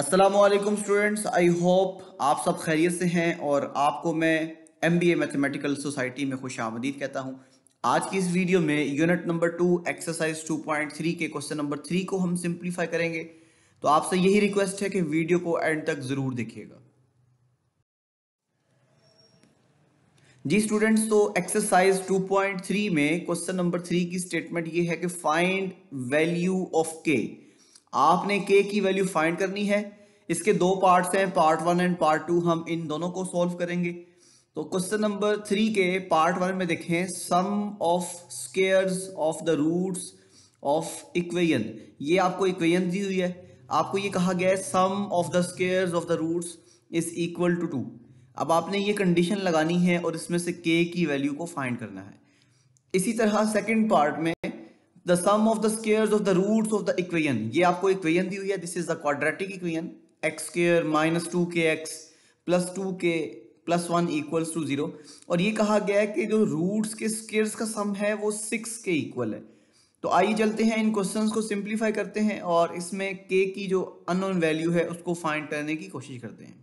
Aslam students I hope आप सब खैरियत से हैं और आपको मैं M B A mathematical society में खुश आमदीद कहता हूँ आज की इस वीडियो में unit number two exercise two point three के क्वेश्चन नंबर थ्री को हम सिंप्लीफाई करेंगे तो आपसे यही रिक्वेस्ट है कि वीडियो को एंड तक ज़रूर देखिएगा जी स्टूडेंट्स तो एक्सरसाइज 2.3 में क्वेश्चन नंबर थ्री की स्टेटमेंट ये है कि फाइंड वैल्यू ऑफ के आपने के की वैल्यू फाइंड करनी है इसके दो पार्ट्स हैं part one and part two हम इन दोनों को सॉल्व करेंगे तो क्वेश्चन नंबर थ्री के पार्ट वन में देखें sum of squares of the roots of equation ये आपको इक्वेशन दी हुई है आपको ये कहा गया है sum of the squares of the roots is equal to two अब आपने ये कंडीशन लगानी है और इसमें से के की वैल्यू को फाइंड करना है इसी तरह सेकेंड पार्ट में the sum of the squares of the roots of the equation ये आपको इक्वेशन दी हुई है this is the quadratic equation x square minus two k x plus two k plus one equals to zero और ये कहा गया है कि जो रूट्स के स्केयर्स का सम है वो सिक्स के इक्वल है तो आइए चलते हैं इन क्वेश्चन को सिंप्लीफाई करते हैं और इसमें के की जो अन वैल्यू है उसको फाइंड करने की कोशिश करते हैं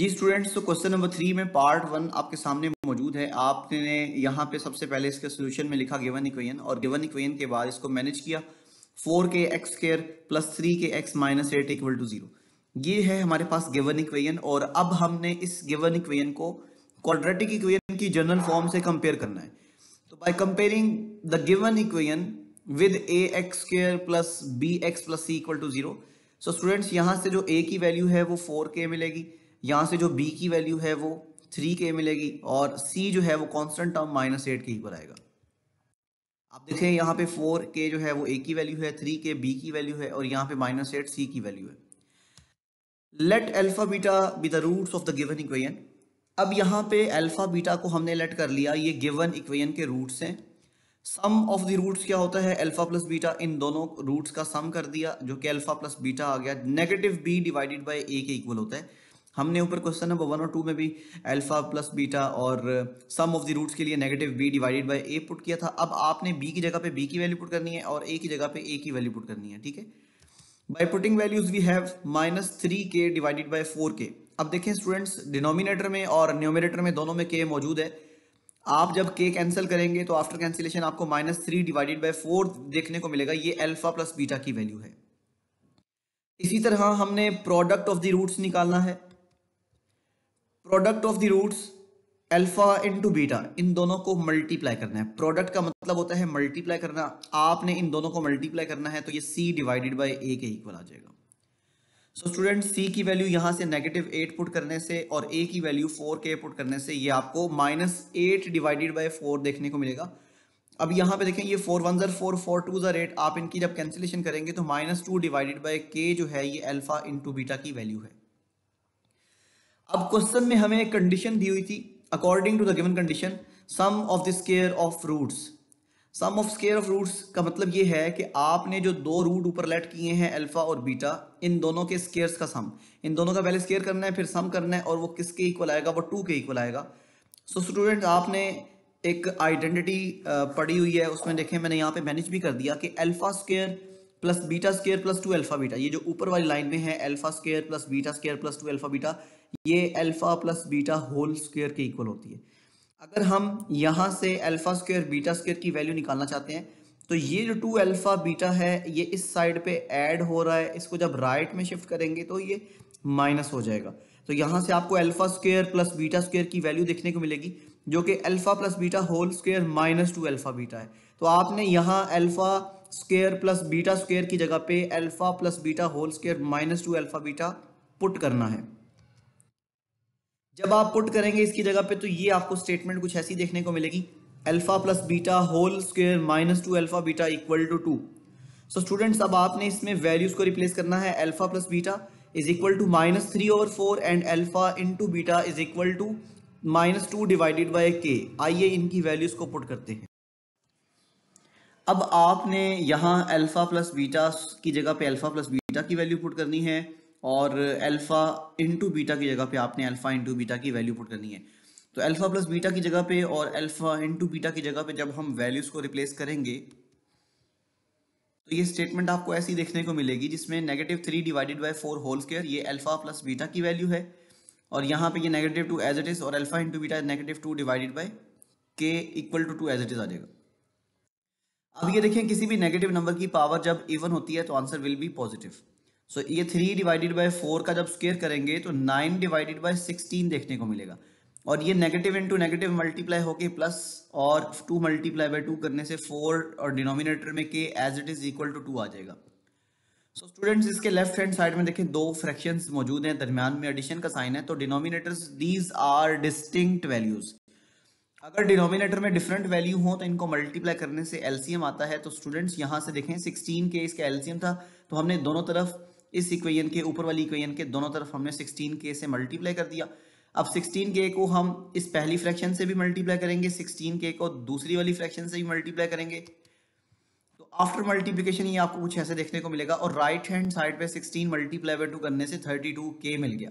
जी स्टूडेंट्स तो क्वेश्चन नंबर थ्री में पार्ट वन आपके सामने मौजूद है आपने यहाँ पे सबसे पहले इसके सोल्यूशन में लिखा गिवन इक्वेशन और गिवन इक्वेशन के बाद इसको मैनेज किया four k x square plus three k x minus eight equal to zero ये है हमारे पास गिवन इक्वेशन और अब हमने इस गिवन इक्वेशन को क्वाड्रेटिक इक्वेशन की जनरल फॉर्म से कंपेयर करना है तो by comparing the given equation with a x square plus b x plus c equal to zero so students यहाँ से जो ए की वैल्यू है वो फोर के मिलेगी यहाँ से जो बी की वैल्यू है वो थ्री के मिलेगी और सी जो है वो constant term minus eight k equal आएगा आप देखें यहाँ पे फोर के जो है वो ए की वैल्यू है थ्री के बी की वैल्यू है और यहाँ पे माइनस एट सी की वैल्यू है let alpha beta be the roots of the given equation अब यहाँ पे अल्फा बीटा को हमने लेट कर लिया ये गिवन इक्वेशन के रूट्स हैं सम ऑफ द रूट्स क्या होता है अल्फा प्लस बीटा इन दोनों रूट्स का सम कर दिया जो कि अल्फा प्लस बीटा आ गया negative b divided by a के इक्वल होता है हमने ऊपर क्वेश्चन नंबर वन और टू में भी अल्फा प्लस बीटा और सम ऑफ द रूट्स के लिए negative b divided by a put किया था अब आपने बी की जगह पे बी की वैल्यू पुट करनी है और ए की जगह पे ए की वैल्यू पुट करनी है ठीक है by putting values we have minus three k divided by four k अब देखें स्टूडेंट्स डिनोमिनेटर में और न्योमिनेटर में दोनों में के मौजूद है आप जब के कैंसिल करेंगे तो आफ्टर कैंसिलेशन आपको minus three divided by four देखने को मिलेगा ये एल्फा प्लस बीटा की वैल्यू है इसी तरह हमने प्रोडक्ट ऑफ द रूट्स निकालना है product of the roots alpha into beta इन दोनों को मल्टीप्लाई करना है प्रोडक्ट का मतलब होता है मल्टीप्लाई करना आपने इन दोनों को मल्टीप्लाई करना है तो ये सी डिवाइडेड बाई ए के इक्वल आ जाएगा सो स्टूडेंट सी की वैल्यू यहाँ से नेगेटिव एट पुट करने से और ए की वैल्यू फोर के पुट करने से ये आपको minus eight divided by four देखने को मिलेगा अब यहाँ पे देखें ये फोर वन ज़र फोर फोर टू ज़र एट आप इनकी जब कैंसिलेशन करेंगे तो माइनस टू डिवाइडेड बाई के जो है ये अल्फा टू बीटा की वैल्यू है अब क्वेश्चन में हमें कंडीशन दी हुई थी according to the given condition sum of the square of roots sum of square of roots का मतलब ये है कि आपने जो दो रूट ऊपर लेट किए हैं अल्फा और बीटा इन दोनों के स्केयर्स का सम इन दोनों का पहले स्केयर करना है फिर सम करना है और वो किसके इक्वल आएगा वो टू के इक्वल आएगा सो so, स्टूडेंट आपने एक आइडेंटिटी पड़ी हुई है उसमें देखें मैंने यहाँ पे मैनेज भी कर दिया कि alpha square plus beta square plus two alpha beta ये जो ऊपर वाली लाइन में है alpha square plus beta square plus two alpha beta ये alpha plus beta whole square के इक्वल होती है अगर हम यहाँ से एल्फा स्केयर बीटा स्केयर की वैल्यू निकालना चाहते हैं तो ये जो टू अल्फा बीटा है ये इस साइड पे ऐड हो रहा है इसको जब राइट में शिफ्ट करेंगे तो ये माइनस हो जाएगा तो यहाँ से आपको alpha square plus beta square की वैल्यू देखने को मिलेगी जो कि alpha plus beta whole square minus two alpha beta है तो आपने यहाँ alpha square plus beta square की जगह पे alpha plus beta whole square minus two alpha beta put करना है जब आप पुट करेंगे इसकी जगह पे तो ये आपको स्टेटमेंट कुछ ऐसी देखने को मिलेगी alpha plus beta whole square minus two alpha beta equal to two so students अब आपने इसमें वैल्यूज़ को रिप्लेस करना है alpha plus beta is equal to minus three over four and alpha two beta is equal to minus two divided by k आइए इनकी values को put करते हैं अब आपने यहाँ अल्फ़ा प्लस बीटा की जगह पे अल्फ़ा प्लस बीटा की वैल्यू पुट करनी है और अल्फ़ा इंटू बीटा की जगह पे आपने अल्फ़ा इंटू बीटा की वैल्यू पुट करनी है तो अल्फ़ा प्लस बीटा की जगह पे और अल्फ़ा इंटू बीटा की जगह पे जब हम वैल्यूज़ को रिप्लेस करेंगे तो ये स्टेटमेंट आपको ऐसी देखने को मिलेगी जिसमें negative three divided by four whole square ये अल्फ़ा प्लस बीटा की वैल्यू है और यहाँ पे ये negative two as it is और alpha into beta negative two divided by k equal to two as it is आ जाएगा अब ये देखें किसी भी नेगेटिव नंबर की पावर जब इवन होती है तो answer will be positive so ये थ्री डिवाइडेड बाई फोर का जब स्केयर करेंगे तो नाइन डिवाइडेड बाई सिक्सटीन देखने को मिलेगा और ये नेगेटिव इंटू नेगेटिव मल्टीप्लाई होके प्लस और टू मल्टीप्लाई बाई टू करने से फोर और डिनोमिनेटर में k as it is equal to two आ जाएगा सो स्टूडेंट्स इसके लेफ्ट हैंड साइड में देखें दो फ्रैक्शन मौजूद हैं दरमियान में एडिशन का साइन है तो denominator these are distinct values अगर डिनोमिनेटर में डिफरेंट वैल्यू हो तो इनको मल्टीप्लाई करने से एलसीएम आता है तो स्टूडेंट्स यहाँ से देखें 16 के इसका एलसीएम था तो हमने दोनों तरफ इस इक्वेशन के ऊपर वाली इक्वेशन के दोनों तरफ हमने 16 के से मल्टीप्लाई कर दिया अब 16 के को हम इस पहली फ्रैक्शन से भी मल्टीप्लाई करेंगे 16 के को दूसरी वाली फ्रैक्शन से भी मल्टीप्लाई करेंगे आफ्टर मल्टीप्लीकेशन ये आपको कुछ ऐसे देखने को मिलेगा और राइट हैंड साइड पे 16 मल्टीप्लाई बाई टू करने से 32 के मिल गया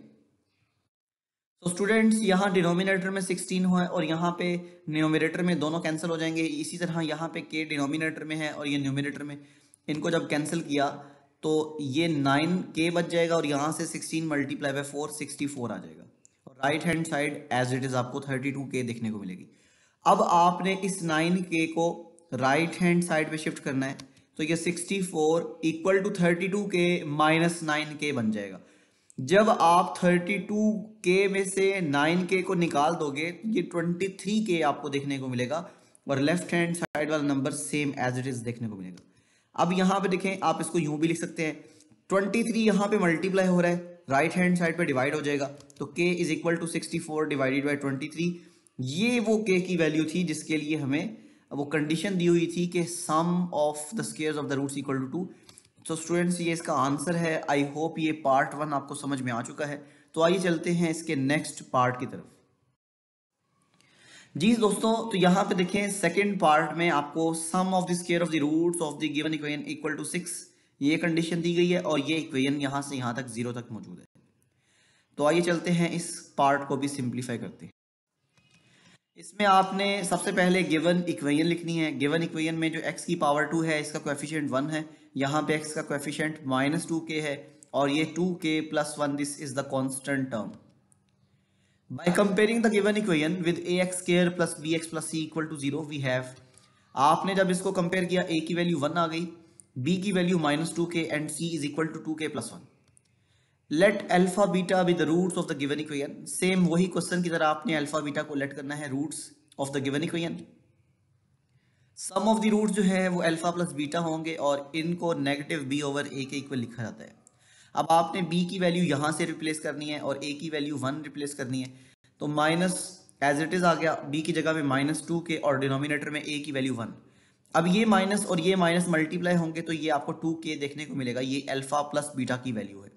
तो स्टूडेंट्स यहाँ डिनोमिनेटर में 16 हो है और यहाँ पे न्योमिनेटर में दोनों कैंसिल हो जाएंगे इसी तरह यहाँ पे के डिनोमिनेटर में है और ये न्योमिनेटर में इनको जब कैंसिल किया तो ये नाइन के बच जाएगा और यहाँ से sixteen multiply by four sixty four आ जाएगा और right hand side as it is आपको थर्टी टू के देखने को मिलेगी अब आपने इस नाइन के को राइट हैंड साइड पे शिफ्ट करना है तो ये 64 इक्वल टू 32 के माइनस नाइन के बन जाएगा जब आप 32 के में से 9 के को निकाल दोगे तो ये 23 के आपको देखने को मिलेगा और लेफ्ट हैंड साइड वाला number same as it is देखने को मिलेगा अब यहाँ पे देखें आप इसको यूं भी लिख सकते हैं 23 थ्री यहाँ पे मल्टीप्लाई हो रहा है राइट हैंड साइड पे डिवाइड हो जाएगा तो k is equal to sixty four divided by twenty three ये वो के की वैल्यू थी जिसके लिए हमें वो कंडीशन दी हुई थी कि sum of the square of the roots equal to two so students ये इसका आंसर है आई होप ये पार्ट वन आपको समझ में आ चुका है तो आइए चलते हैं इसके नेक्स्ट पार्ट की तरफ जी दोस्तों तो यहाँ पे देखें सेकंड पार्ट में आपको sum of the square of the root of the given equation equal to six ये कंडीशन दी गई है और ये इक्वेशन यहाँ से यहाँ तक जीरो तक मौजूद है तो आइए चलते हैं इस पार्ट को भी सिंप्लीफाई करते हैं इसमें आपने सबसे पहले गिवन इक्वेशन लिखनी है गिवन इक्वेशन में जो एक्स की पावर टू है इसका कोएफिशिएंट वन है यहाँ पे एक्स का कोएफिशिएंट माइनस टू के है और ये two k plus one this is the constant term by comparing the given equation with a x square plus b x plus c equal to zero we have आपने जब इसको compare किया ए की value one आ गई b की value minus two k and c is equal to two k plus one let alpha beta with roots of the given equation same वही question की तरह आपने अल्फा बीटा को लेट करना है roots of the given equation sum of the roots जो है वो अल्फा प्लस बीटा होंगे और इनको नेगेटिव बी ओवर ए के इक्वल लिखा जाता है अब आपने बी की वैल्यू यहां से रिप्लेस करनी है और ए की वैल्यू वन रिप्लेस करनी है तो माइनस एज इट इज़ आ गया बी की जगह पे माइनस टू के और डिनोमिनेटर में ए की वैल्यू वन अब ये माइनस और ये माइनस मल्टीप्लाई होंगे तो ये आपको टू के देखने को मिलेगा ये अल्फा प्लस बीटा की वैल्यू है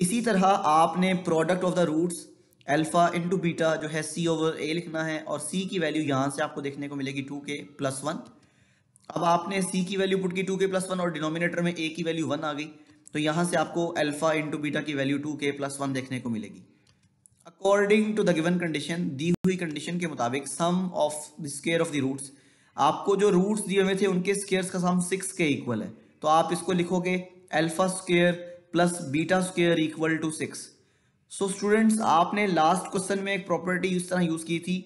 इसी तरह आपने product of the roots alpha into beta जो है सी ओवर ए लिखना है और सी की वैल्यू यहाँ से आपको देखने को मिलेगी टू के प्लस वन अब आपने सी की वैल्यू पुट की टू के प्लस वन और डिनोमिनेटर में ए की वैल्यू वन आ गई तो यहाँ से आपको अल्फ़ा इंटू बीटा की value two k plus one देखने को मिलेगी according to the given condition दी हुई कंडीशन के मुताबिक sum of the square of the roots आपको जो रूट्स दिए हुए थे उनके स्केयर्स का सम सिक्स के इक्वल है तो आप इसको लिखोगे alpha square plus beta square equal to six so students आपने लास्ट क्वेश्चन में एक प्रॉपर्टी इस तरह यूज़ की थी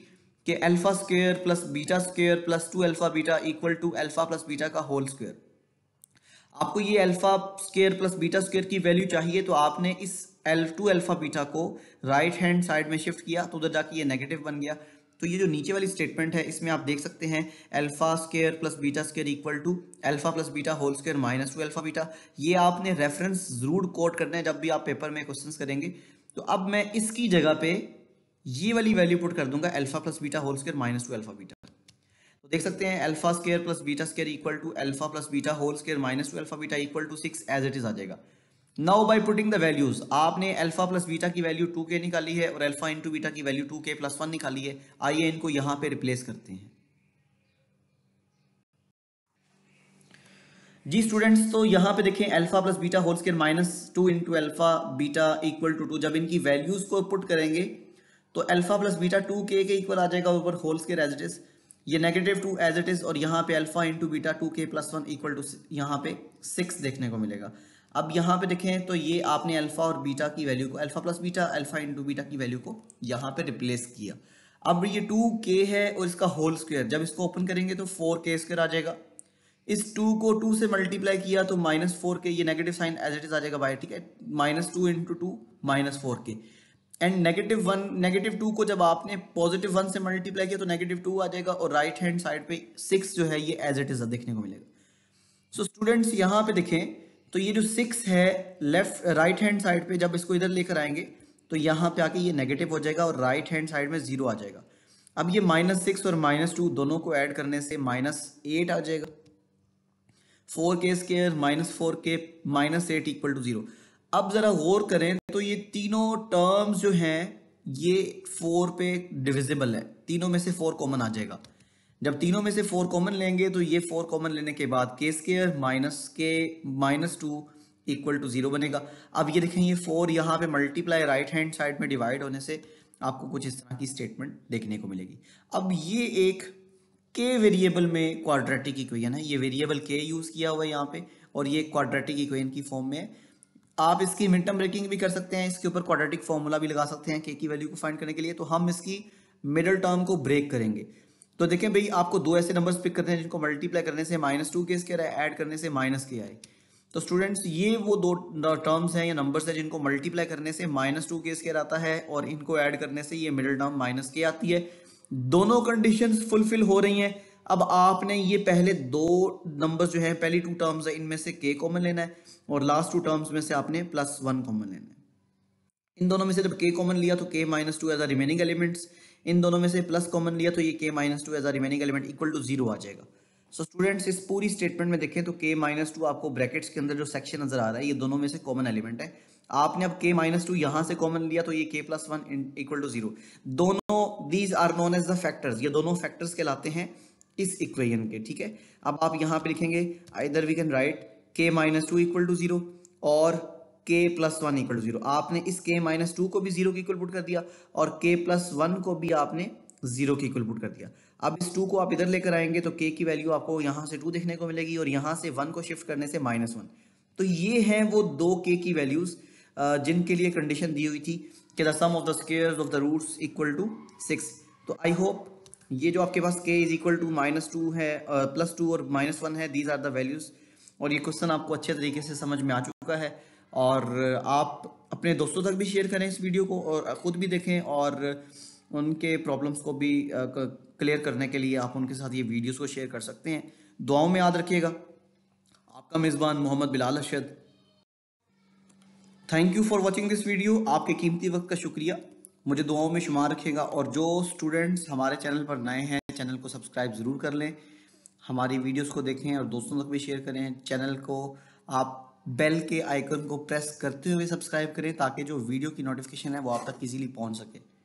कि alpha square plus beta square plus two alpha beta equal to alpha plus beta का होल स्क्र आपको ये alpha square plus beta square की वैल्यू चाहिए तो आपने इस एल टू अल्फा बीटा को राइट हैंड साइड में शिफ्ट किया तो उधर जाके ये नेगेटिव बन गया तो ये जो नीचे वाली स्टेटमेंट है इसमें आप देख सकते हैं alpha square plus beta square equal to alpha plus beta whole square minus two alpha beta ये आपने रेफरेंस ज़रूर कोट करना है जब भी आप पेपर में क्वेश्चन करेंगे तो अब मैं इसकी जगह पे ये वाली वैल्यू पुट कर दूंगा alpha plus beta whole square minus two alpha beta तो देख सकते हैं alpha square plus beta square equal to alpha plus beta whole square minus two alpha beta equal to six as it is आ जाएगा now by putting the values आपने alpha plus beta की value two k निकाली है और alpha into beta की value two k plus one निकाली है आइए इनको यहां पे रिप्लेस करते हैं जी स्टूडेंट्स तो यहाँ पे देखें alpha plus beta whole square minus two into alpha beta equal to two जब इनकी वैल्यूज को पुट करेंगे तो अल्फा प्लस बीटा टू के के इक्वल आ जाएगा ऊपर whole square as it is ये negative two as it is और यहाँ पे alpha into beta two k plus one equal to यहाँ पे सिक्स देखने को मिलेगा अब यहाँ पे देखें तो ये आपने अल्फ़ा और बीटा की वैल्यू को alpha plus beta alpha into beta की वैल्यू को यहाँ पे रिप्लेस किया अब ये टू के है और इसका होल स्क्वायर जब इसको ओपन करेंगे तो फोर के स्क्वायर आ जाएगा इस टू को टू से मल्टीप्लाई किया तो माइनस फोर के ये negative sign as it is आ जाएगा बाय ठीक है minus two into two minus four k and negative one negative two को जब आपने पॉजिटिव वन से मल्टीप्लाई किया तो नेगेटिव टू आ जाएगा और राइट हैंड साइड पे सिक्स जो है ये एज इट इज देखने को मिलेगा सो स्टूडेंट्स यहाँ पे देखें तो ये जो सिक्स है लेफ्ट राइट हैंड साइड पे जब इसको इधर लेकर आएंगे तो यहाँ पे आके ये नेगेटिव हो जाएगा और राइट हैंड साइड में जीरो आ जाएगा अब ये माइनस सिक्स और माइनस टू दोनों को ऐड करने से माइनस एट आ जाएगा four k square minus four k minus eight equal to zero अब जरा गौर करें तो ये तीनों टर्म्स जो हैं ये फोर पे डिविजिबल है तीनों में से फोर कॉमन आ जाएगा जब तीनों में से फोर कॉमन लेंगे तो ये फोर कॉमन लेने के बाद k square minus k minus two equal to zero बनेगा अब ये देखें ये फोर यहाँ पे मल्टीप्लाई राइट हैंड साइड में डिवाइड होने से आपको कुछ इस तरह की स्टेटमेंट देखने को मिलेगी अब ये एक के वेरिएबल में क्वाड्रेटिक इक्वेशन है ये वेरिएबल के यूज़ किया हुआ है यहाँ पे और ये क्वाड्रेटिक इक्वेशन की फॉर्म में है आप इसकी मिनटर्म ब्रेकिंग भी कर सकते हैं इसके ऊपर क्वाड्रेटिक फॉर्मूला भी लगा सकते हैं के की वैल्यू को फाइंड करने के लिए तो हम इसकी मिडल टर्म को ब्रेक करेंगे तो देखें भाई आपको दो ऐसे नंबर्स पिक करते हैं जिनको मल्टीप्लाई करने से माइनस टू के स्केयर आए ऐड करने से माइनस के आए तो स्टूडेंट्स ये वो दो टर्म्स हैं या नंबर्स हैं जिनको मल्टीप्लाई करने से माइनस टू के स्केयर आता है और इनको ऐड करने से ये मिडिल टर्म माइनस के आती है दोनों कंडीशन फुलफिल हो रही हैं अब आपने ये पहले दो नंबर्स जो है पहली टू टर्म्स है इनमें से के कॉमन लेना है और लास्ट टू टर्म्स में से आपने प्लस वन कॉमन लेना है इन दोनों में से जब के कॉमन लिया तो k minus two as a remaining elements इन दोनों में से प्लस कॉमन लिया तो ये k minus two as a remaining element equal to zero आ जाएगा सो so, स्टूडेंट्स इस पूरी स्टेटमेंट में देखें तो के माइनस टू आपको ब्रैकेट्स के अंदर जो सेक्शन नजर आ रहा है ये दोनों में से कॉमन एलिमेंट है आपने अब के माइनस टू यहां से कॉमन लिया तो ये k plus one equal to zero दोनों these are known as the factors ये दोनों फैक्टर्स कहलाते हैं इस इक्वेजन के ठीक है अब आप यहाँ पे लिखेंगे either we can write k minus two equal to zero और k plus one equal to zero आपने इस के माइनस टू को भी जीरो के इक्वल पुट कर दिया और के प्लस वन को भी आपने जीरो के इक्वल पुट कर दिया अब इस टू को आप इधर लेकर आएंगे तो के की वैल्यू आपको यहाँ से टू देखने को मिलेगी और यहाँ से वन को शिफ्ट करने से माइनस वन तो ये हैं वो दो के की वैल्यूज जिनके लिए कंडीशन दी हुई थी कि the sum of the square of the roots equal to six तो आई होप ये जो आपके पास k is equal to minus two है प्लस टू और माइनस वन है दीज आर द वैल्यूज और ये क्वेश्चन आपको अच्छे तरीके से समझ में आ चुका है और आप अपने दोस्तों तक भी शेयर करें इस वीडियो को और ख़ुद भी देखें और उनके प्रॉब्लम्स को भी क्लियर करने के लिए आप उनके साथ ये वीडियोस को शेयर कर सकते हैं दुआओं में याद रखिएगा आपका मेज़बान Mohammad Bilal Arshad thank you for watching this video आपके कीमती वक्त का शुक्रिया मुझे दुआओं में शुमार रखिएगा और जो स्टूडेंट्स हमारे चैनल पर नए हैं चैनल को सब्सक्राइब ज़रूर कर लें हमारी वीडियोज़ को देखें और दोस्तों तक भी शेयर करें चैनल को आप बेल के आइकन को प्रेस करते हुए सब्सक्राइब करें ताकि जो वीडियो की नोटिफिकेशन है वो आप तक इजीली पहुंच सके